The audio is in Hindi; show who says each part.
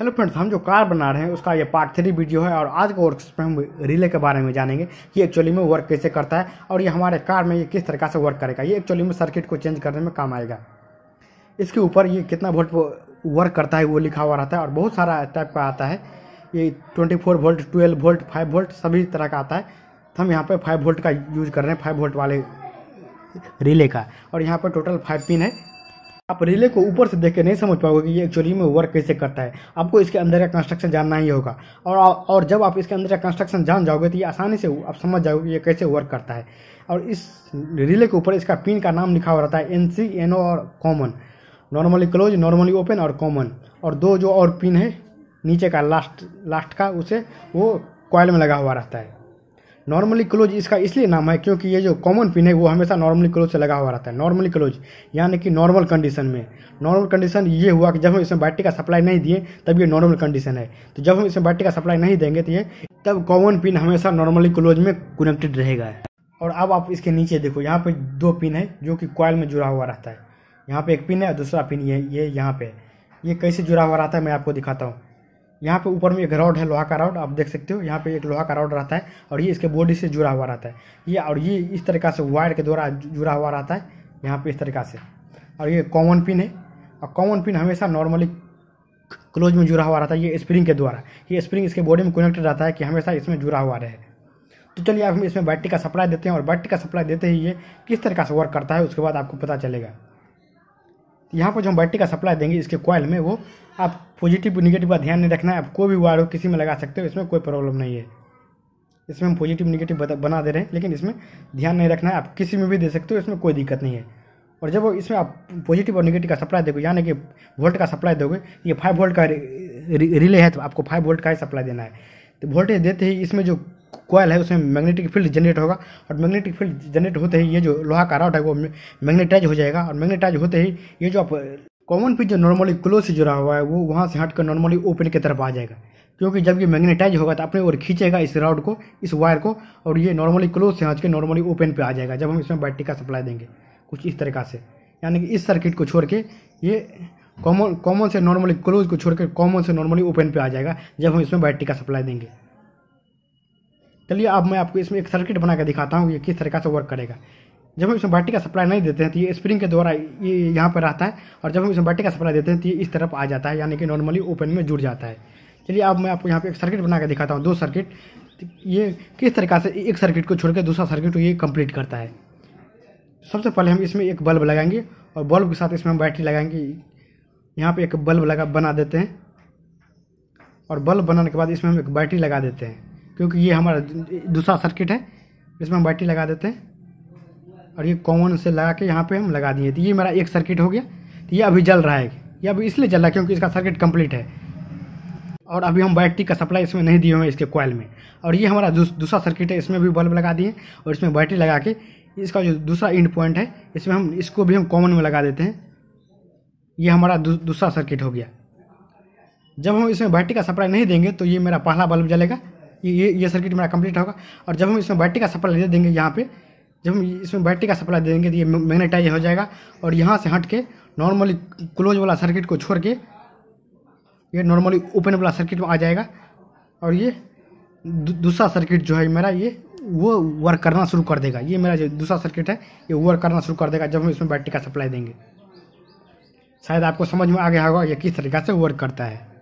Speaker 1: हेलो फ्रेंड्स हम जो कार बना रहे हैं उसका ये पार्ट थ्री वीडियो है और आज के वर्कशॉप में हम रिले के बारे में जानेंगे कि एक्चुअली में वर्क कैसे करता है और ये हमारे कार में ये किस तरीका से वर्क करेगा ये एक्चुअली में सर्किट को चेंज करने में काम आएगा इसके ऊपर ये कितना वोल्ट वर्क करता है वो लिखा हुआ रहता है और बहुत सारा टाइप का आता है ये twenty four volt twelve volt five volt सभी तरह का आता है तो हम यहाँ पर फाइव वोल्ट का यूज़ कर रहे हैं फाइव वोल्ट वाले रिले का और यहाँ पर टोटल फाइव पिन है आप रिले को ऊपर से देख के नहीं समझ पाओगे कि ये एक्चुअली में वर्क कैसे करता है आपको इसके अंदर का कंस्ट्रक्शन जानना ही होगा और और जब आप इसके अंदर का कंस्ट्रक्शन जान जाओगे तो ये आसानी से आप समझ जाओगे कि ये कैसे वर्क करता है और इस रिले के ऊपर इसका पिन का नाम लिखा हुआ रहता है एन सी एन ओ और common normally close normally open और कॉमन और दो जो और पिन है नीचे का लास्ट लास्ट का उसे वो कॉयल में लगा हुआ रहता है नॉर्मली क्लोज इसका इसलिए नाम है क्योंकि ये जो कॉमन पिन है वो हमेशा नॉर्मली क्लोज से लगा हुआ रहता है नॉर्मली क्लोज यानी कि नॉर्मल कंडीशन में नॉर्मल कंडीशन ये हुआ कि जब हम इसमें बैटरी का सप्लाई नहीं दिए तब ये नॉर्मल कंडीशन है तो जब हम इसमें बैटरी का सप्लाई नहीं देंगे तो ये तब कॉमन पिन हमेशा नॉर्मली क्लोज में कनेक्टेड रहेगा और अब आप इसके नीचे देखो यहाँ पर दो पिन है जो कि कॉयल में जुड़ा हुआ रहता है यहाँ पर एक पिन है और दूसरा पिन ये ये यहाँ पर ये कैसे जुड़ा हुआ रहता है मैं आपको दिखाता हूँ यहाँ पे ऊपर में एक रॉड है लोहा का रॉड आप देख सकते हो यहाँ पे एक लोहा का रॉड रहता है और ये इसके बॉडी से जुड़ा हुआ रहता है ये और ये इस तरीका से वायर के द्वारा जुड़ा हुआ रहता है यहाँ पे इस तरीका से और ये कॉमन पिन है और कॉमन पिन हमेशा नॉर्मली क्लोज में जुड़ा हुआ रहता है ये स्प्रिंग के द्वारा ये स्प्रिंग इसके बॉडी में कनेक्टेड रहता है कि हमेशा इसमें जुड़ा हुआ रहे तो चलिए आप हम इसमें बैटरी का सप्लाई देते हैं और बैटरी का सप्लाई देते ही ये किस तरीका से वर्क करता है उसके बाद आपको पता चलेगा यहाँ पर जो हम बैटरी का सप्लाई देंगे इसके कॉयल में वो आप पॉजिटिव निगेटिव का ध्यान नहीं रखना है आप कोई भी वायर हो किसी में लगा सकते हो इसमें कोई प्रॉब्लम नहीं है इसमें हम पॉजिटिव निगेटिव बना दे रहे हैं लेकिन इसमें ध्यान नहीं रखना है आप किसी में भी दे सकते हो इसमें कोई दिक्कत नहीं है और जब इसमें आप पॉजिटिव और निगेटिव का सप्लाई दोगे यानी कि वोल्ट का सप्लाई दोगे ये फाइव वोल्ट का रिले है तो आपको फाइव वोल्ट का ही सप्लाई देना है तो वोल्टेज देते ही इसमें जो कॉयल है उसमें मैग्नेटिक फील्ड जनरेट होगा और मैग्नेटिक फील्ड जनरेट होते ही ये जो लोहा का रॉड है वो मैग्नेटाइज हो जाएगा और मैग्नेटाइज होते ही ये जो आप कॉमन पिन जो नॉर्मली क्लोज से जुड़ा हुआ है वो वहाँ से हटकर नॉर्मली ओपन की तरफ आ जाएगा क्योंकि जब ये मैग्नेटाइज होगा तो अपने ओर खींचेगा इस राउड को इस वायर को और ये नॉर्मली क्लोज से हट के नॉर्मली ओपन पे आ जाएगा जब हम इसमें बैटरी का सप्लाई देंगे कुछ इस तरीका से यानी कि इस सर्किट को छोड़ के ये कॉमन कॉमन से नॉर्मली क्लोज को छोड़ कर कॉमन से नॉर्मली ओपन पर आ जाएगा जब हम इसमें बैटरी का सप्लाई देंगे चलिए अब मैं आपको इसमें एक सर्किट बना कर दिखाता हूँ ये किस तरीका से वर्क करेगा जब हम इसमें बैटरी का सप्लाई नहीं देते हैं तो ये स्प्रिंग के द्वारा ये यहाँ पर रहता है और जब हम इसमें बैटरी का सप्लाई देते हैं तो ये इस तरफ आ जाता है यानी कि नॉर्मली ओपन में जुड़ जाता है चलिए अब मैं आपको यहाँ पे एक सर्किट बना के दिखाता हूँ दो सर्किट ये किस तरीका से एक सर्किट को छोड़ दूसरा सर्किट को ये कंप्लीट करता है सबसे पहले हम इसमें एक बल्ब लगाएंगे और बल्ब के साथ इसमें हम बैटरी लगाएंगे यहाँ पर एक बल्ब लगा बना देते हैं और बल्ब बनाने के बाद इसमें हम एक बैटरी लगा देते हैं क्योंकि ये हमारा दूसरा सर्किट है इसमें हम बैटरी लगा देते हैं और ये कॉमन से लगा के यहाँ पे हम लगा दिए तो ये मेरा एक सर्किट हो गया तो ये अभी जल रहा है ये अभी इसलिए जल रहा है क्योंकि इसका सर्किट कंप्लीट है और अभी हम बैटरी का सप्लाई इसमें नहीं दिए हुए हैं इसके कॉयल में और ये हमारा दूसरा सर्किट है इसमें भी बल्ब लगा दिए और इसमें बैटरी लगा के इसका जो दूसरा इंड पॉइंट है इसमें हम इसको भी हम कॉमन में लगा देते हैं ये हमारा दूसरा सर्किट हो गया जब हम इसमें बैटरी का सप्लाई नहीं देंगे तो ये मेरा पहला बल्ब जलेगा ये ये सर्किट मेरा कंप्लीट होगा और जब हम इसमें बैटरी का सप्लाई दे देंगे यहाँ पे जब हम इसमें बैटरी का सप्लाई दे देंगे तो ये मैग्नेटाइज हो जाएगा और यहाँ से हट के नॉर्मली क्लोज वाला सर्किट को छोड़ के ये नॉर्मली ओपन वाला सर्किट में आ जाएगा और ये दूसरा सर्किट जो है मेरा ये वो वर्क करना शुरू कर देगा ये मेरा जो दूसरा सर्किट है ये वर्क करना शुरू कर देगा जब हम इसमें बैटरी का सप्लाई देंगे शायद आपको समझ में आ गया होगा ये किस तरीका से वर्क करता है